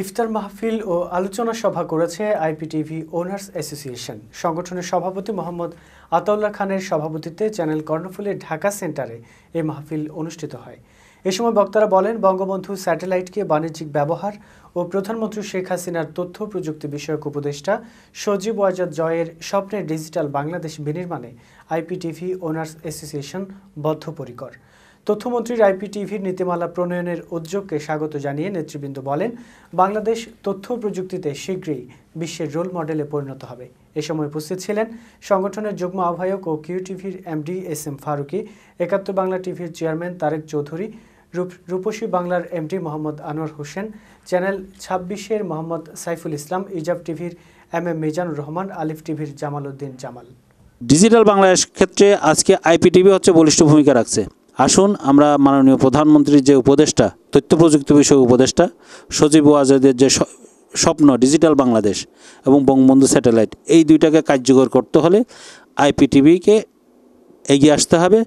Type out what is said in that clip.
ইফতার মাহফিল ও আলোচনা সভা করেছে আইপিটিভি ওনার্স অ্যাসোসিয়েশন সংগঠনের সভাপতি মোহাম্মদ আতাউল্লাহ খানের সভাপতিত্বে চ্যানেল কর্ণফুলের ঢাকা সেন্টারে এ মাহফিল অনুষ্ঠিত হয় এ সময় বক্তারা বলেন বঙ্গবন্ধু স্যাটেলাইটকে বাণিজ্যিক ব্যবহার ও প্রধানমন্ত্রী শেখ হাসিনার তথ্য প্রযুক্তি বিষয়ক উপদেষ্টা সজীব ওয়াজাদ জয়ের স্বপ্নের ডিজিটাল বাংলাদেশ বিনির্মাণে আইপিটিভি ওনার্স অ্যাসোসিয়েশন বদ্ধপরিকর তথ্যমন্ত্রীর আইপি টিভির নীতিমালা প্রণয়নের উদ্যোগকে স্বাগত জানিয়ে নেতৃবৃন্দ বলেন বাংলাদেশ তথ্য প্রযুক্তিতে শীঘ্রই বিশ্বের রোল মডেলে পরিণত হবে এ সময় উপস্থিত ছিলেন সংগঠনের যুগ্ম আহ্বায়ক ও কিউ টিভির MD S M Faruki Ekattor Bangla টিভির চেয়ারম্যান তারেক চৌধুরী রূপসী বাংলার এমডি মোহাম্মদ আনোয়ার হোসেন চ্যানেল ছাব্বিশের মোহাম্মদ সাইফুল ইসলাম ইজাব টিভির এম এম মিজানুর রহমান আলিফ টিভির জামাল উদ্দিন জামাল ডিজিটাল বাংলাদেশ ক্ষেত্রে আজকে আইপি টিভি হচ্ছে বলিষ্ঠ ভূমিকা রাখছে আসুন আমরা মাননীয় প্রধানমন্ত্রীর যে উপদেষ্টা তথ্য প্রযুক্তি বিষয়ক উপদেষ্টা সজীব ওয়াজেদের যে স্বপ্ন ডিজিটাল বাংলাদেশ এবং বঙ্গবন্ধু স্যাটেলাইট এই দুইটাকে কার্যকর করতে হলে আইপিটিভিকে এগিয়ে আসতে হবে